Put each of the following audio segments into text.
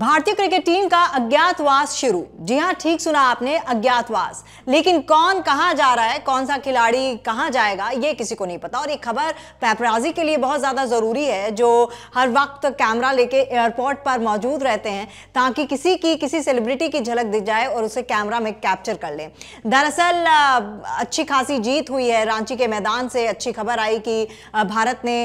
भारतीय cricket team का अज्ञातवास शुरू जी हाँ ठीक सुना आपने अज्ञातवास लेकिन कौन कहा जा रहा है कौन सा खिलाड़ी कहाँ जाएगा ये किसी को नहीं पता और ये खबर पैपराजी के लिए बहुत ज़्यादा ज़रूरी है जो हर वक्त कैमरा लेके एयरपोर्ट पर मौजूद रहते हैं ताकि किसी की किसी सेलिब्रिटी की झलक दिख जाए और उसे कैमरा में कैप्चर कर लें दरअसल अच्छी खासी जीत हुई है रांची के मैदान से अच्छी खबर आई कि भारत ने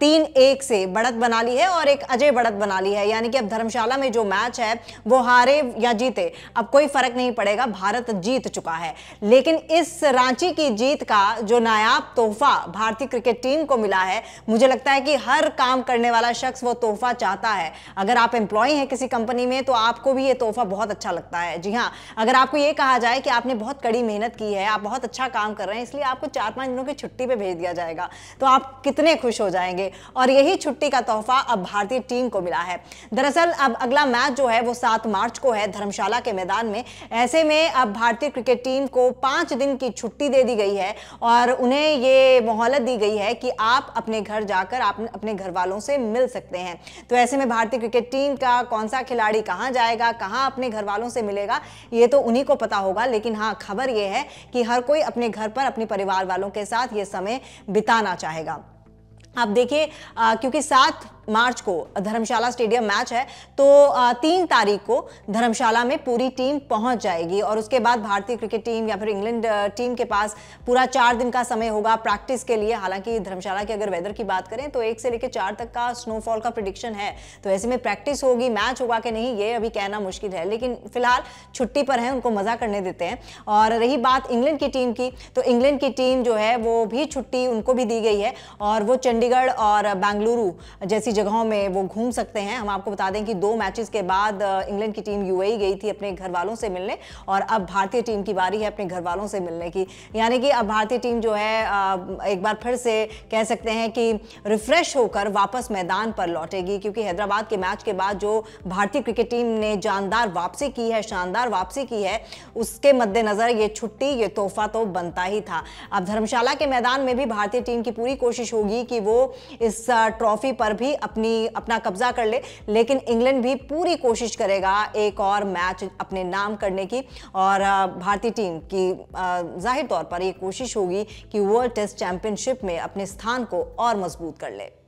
तीन एक से बढ़त बना ली है और एक अजय बढ़त बना ली है यानी कि अब धर्मशाला में में जो मैच है वो हारे या जीते अब कोई फर्क नहीं पड़ेगा भारत जीत चुका है लेकिन इस रांची की जीत का जो नायाब तोहफा भारतीय क्रिकेट टीम को मिला है मुझे लगता है कि हर काम करने वाला शख्स वो तोहफा चाहता है अगर आप एम्प्लॉय हैं किसी कंपनी में तो आपको भी ये तोहफा बहुत अच्छा लगता है जी हाँ अगर आपको ये कहा जाए कि आपने बहुत कड़ी मेहनत की है आप बहुत अच्छा काम कर रहे हैं इसलिए आपको चार पांच दिनों की छुट्टी पर भेज दिया जाएगा तो आप कितने खुश हो जाएंगे और यही छुट्टी का तोहफा अब भारतीय टीम को मिला है दरअसल अब अगला अगला मैच जो है वो सात मार्च को है धर्मशाला के मैदान में ऐसे में अब भारतीय क्रिकेट टीम को पांच दिन की छुट्टी दे दी गई है और उन्हें ये मोहलत दी गई है कि आप अपने घर जाकर आप अपने घर वालों से मिल सकते हैं तो ऐसे में भारतीय क्रिकेट टीम का कौन सा खिलाड़ी कहाँ जाएगा कहाँ अपने घर वालों से मिलेगा ये तो उन्हीं को पता होगा लेकिन हाँ खबर ये है कि हर कोई अपने घर पर अपने परिवार वालों के साथ ये समय बिताना चाहेगा आप देखिए क्योंकि सात मार्च को धर्मशाला स्टेडियम मैच है तो तीन तारीख को धर्मशाला में पूरी टीम पहुंच जाएगी और उसके बाद भारतीय क्रिकेट टीम या फिर इंग्लैंड टीम के पास पूरा चार दिन का समय होगा प्रैक्टिस के लिए हालांकि धर्मशाला की अगर वेदर की बात करें तो एक से लेकर चार तक का स्नोफॉल का प्रिडिक्शन है तो ऐसे में प्रैक्टिस होगी मैच होगा कि नहीं ये अभी कहना मुश्किल है लेकिन फिलहाल छुट्टी पर है उनको मजा करने देते हैं और रही बात इंग्लैंड की टीम की तो इंग्लैंड की टीम जो है वो भी छुट्टी उनको भी दी गई है और वो चंडीगढ़ और बेंगलुरु जैसी जगहों में वो घूम सकते हैं हम आपको बता दें कि दो मैचेस के बाद इंग्लैंड की टीम यूएई गई थी अपने घर वालों से मिलने और अब भारतीय टीम की बारी है अपने घर वालों से मिलने की यानी कि अब भारतीय टीम जो है एक बार फिर से कह सकते हैं कि रिफ्रेश होकर वापस मैदान पर लौटेगी क्योंकि हैदराबाद के मैच के बाद जो भारतीय क्रिकेट टीम ने जानदार वापसी की है शानदार वापसी की है उसके मद्देनज़र ये छुट्टी ये तोहफा तो बनता ही था अब धर्मशाला के मैदान में भी भारतीय टीम की पूरी कोशिश होगी कि वो इस ट्रॉफी पर भी अपनी अपना कब्जा कर ले, लेकिन इंग्लैंड भी पूरी कोशिश करेगा एक और मैच अपने नाम करने की और भारतीय टीम की जाहिर तौर पर ये कोशिश होगी कि वर्ल्ड टेस्ट चैंपियनशिप में अपने स्थान को और मजबूत कर ले